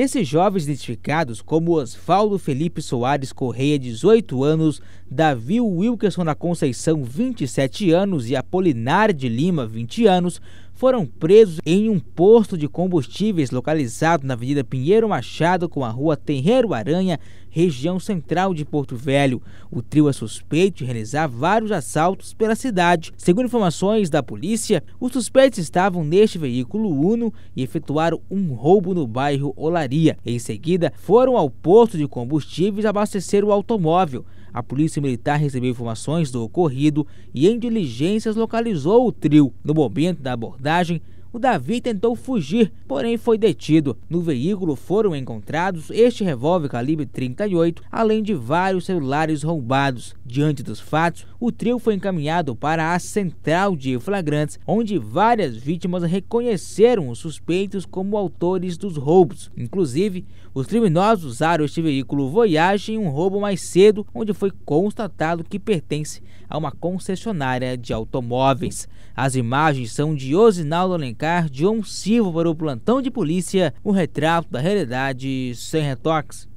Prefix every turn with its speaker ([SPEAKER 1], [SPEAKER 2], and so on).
[SPEAKER 1] Esses jovens identificados como Osvaldo Felipe Soares Correia, 18 anos, Davi Wilkerson da Conceição, 27 anos e Apolinar de Lima, 20 anos, foram presos em um posto de combustíveis localizado na Avenida Pinheiro Machado com a rua Terreiro Aranha, região central de Porto Velho. O trio é suspeito de realizar vários assaltos pela cidade. Segundo informações da polícia, os suspeitos estavam neste veículo Uno e efetuaram um roubo no bairro Olaria. Em seguida, foram ao posto de combustíveis abastecer o automóvel. A Polícia Militar recebeu informações do ocorrido e, em diligências, localizou o trio. No momento da abordagem, o Davi tentou fugir, porém foi detido. No veículo foram encontrados este revólver calibre 38, além de vários celulares roubados. Diante dos fatos, o trio foi encaminhado para a central de flagrantes, onde várias vítimas reconheceram os suspeitos como autores dos roubos. Inclusive, os criminosos usaram este veículo Voyage em um roubo mais cedo, onde foi constatado que pertence a uma concessionária de automóveis. As imagens são de Osinaldo Alencar publicar de um Silva para o plantão de polícia o retrato da realidade sem retoques.